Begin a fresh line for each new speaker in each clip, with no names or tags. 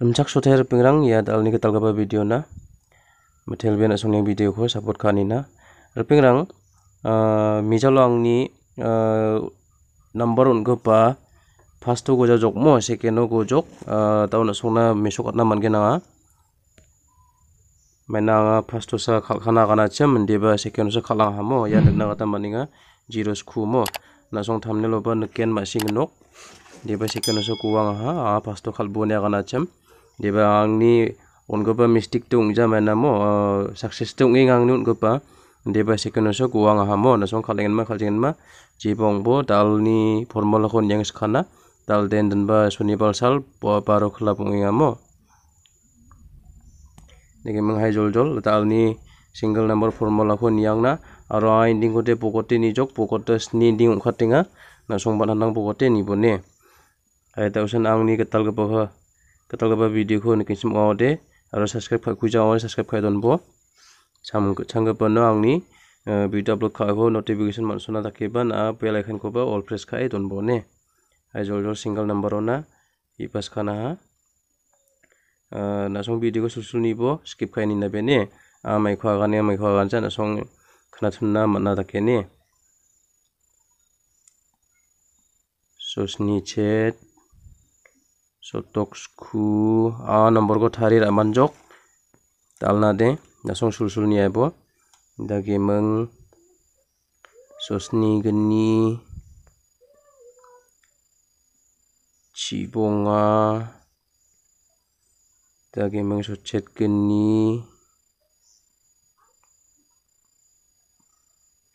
rumchak sotair pingrang ya dal ni talgaba video na mithel bena songni video ko support khani na rpingrang eh, mijalo ang ni eh, number 1 go pa first go ja jok mo second go jok eh, taun songna mesok atna man genanga mena nga first sa khana kana chem ndeba second sa khala ha mo ya dagna ta maninga zero sku mo na song thumbnail ba nuken ma sing nok ndeba second sa kuwa nga ha first ha, khalbu ne kana chem deba ang ni ongopa mistik tu ungja mana mo uh, success tu ungi ang ni ongopa deba sekono so kuang aha mo nasong kalengan ma kalengan ma jibong bo dal ni formula kon yang sekana dal den den ba suni bal sal bo baru kelab ungi amo Nikah menghai jol jol, tetapi ni single number formula kon yang na arah ini kau tu pukat ni jok pukat tu ni ni ungkat tengah, nasung panahang pukat ni bone. Ayat ausan ang ni ketal kepala ha. katalaba video ko ni kinsim ngaw de aro subscribe khai khuja ngaw subscribe khai don bo sam changa pa no ang ni video upload khai ho notification man suna da ke ba na bell icon ko ba all press khai don bo ne ai jol jol single number ona i pas khana ha na song video ko sul sul ni bo skip khai ni na be ne a mai khwa ga ne mai khwa ga na song khana thun na man na da ke ne so snitchet sotok sku a ah, nombor ko thari ra manjok talna de nasong sul sul ni aibo da gemeng sosni geni chibonga da gemeng sochet geni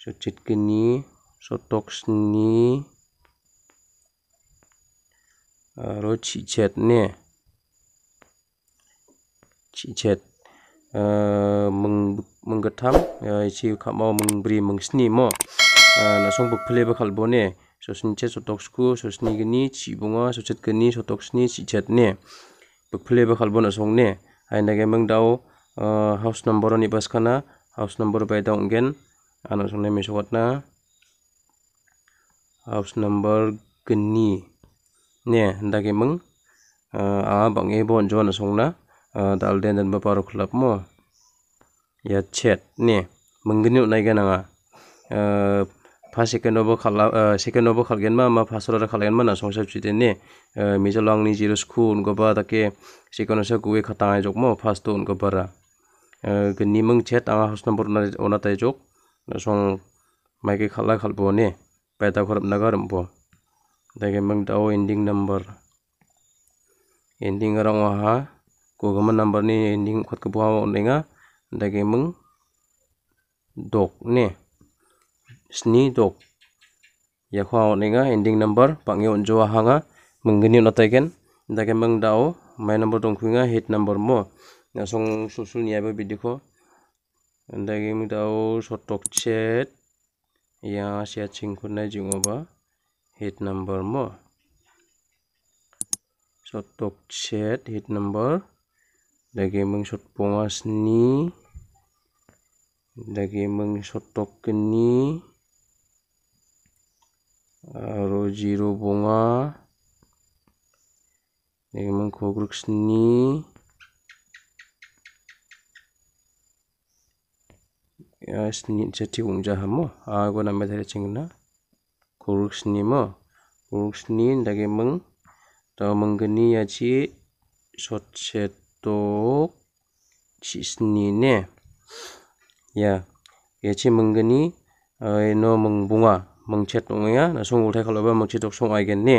sochet geni sotok sni รถฉีดเช็ดเนี่ยฉีดเช็ดมึงมึงกระทำชีวขับมามึงบรีมึงสนีมอน่าสงบุกเพลย์ไปขับบนเนี่ยสูสนีเช็ดสต็อกสกูสูสนีกันนี่ฉีบงอสูเช็ดกันนี่สต็อกสนีฉีดเช็ดเนี่ยบุกเพลย์ไปขับบนน่าสงเนี่ยไอ้นักเองมึงดาวเอ่อ house number นี่บัสคานะ house number ไปดาวงเกนอันน่าสงเนี่ยไม่ชอบนะ house number กันนี่ ne dagi mung a bang e bon jon song na dal den den ba paro club mo ya chat ne mung gnu nai ga nanga pa second over khala second over khalgen ma ma phasro ra khalgen ma na song sap chite ne mi ja long ni zero school go ba ta ke second sa kuwe khata ai jok mo first to un go bara gni mung chat anga house number na ona tai jok song mai ke khala khalbo ne paida khorap nagar bo Kita akan beritahu ending number. Ending orang wah. Kukuman number ni ending kuat kebuah orang ni. Kita akan beritahu. Dok ni. Sini dok. Ya kuah orang ni. Ending number. Panggil orang jawa hanga. Menggini orang tekan. Kita akan beritahu. My number tongku ni. Hit number mo. Nasong susul ni apa video ko. Kita akan beritahu. Sotok chat. Ya siat singkut ni jumpa. Kita akan beritahu hit number more. So talk chat hit number. Lagi mengsut pungas ni. Lagi mengsut talk ni. Aro zero bunga. Lagi mengkogruk ni. Ya, ini jadi wong jahat mo. Aku ah, nak mencari cingin lah. Kuruksnima. Kuruksni d a g e meng t a u menggeni yaji soceto cisni ne. Ya, yaji menggeni eno mengbunga. mengchetongya nasung uthai l k a l a b a mengchetok song aigenni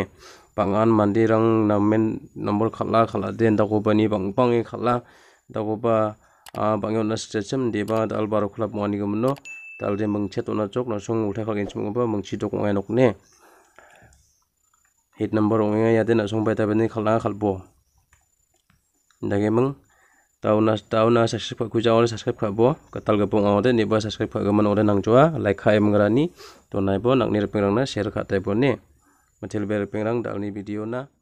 bangan mandirang namen number khala khala den dago bani bangpang e khala dago ba Uh, bangon nas chechem deba dal baro k u l a p mani gumno talde mengchet ona chok na song utha khagin chung ba mangchi to kongai nok ne hit number ong ya den song ba ta ba ni khala khalbo dage mang tauna tauna subscribe ku jaw le subscribe khabo ka tal ga pong ode ni ba subscribe khag man ode nang chua like kha em ngrani to nai bo nak ni rpeng rang na share kha tai bo ne mathil ber pengrang dal ni video na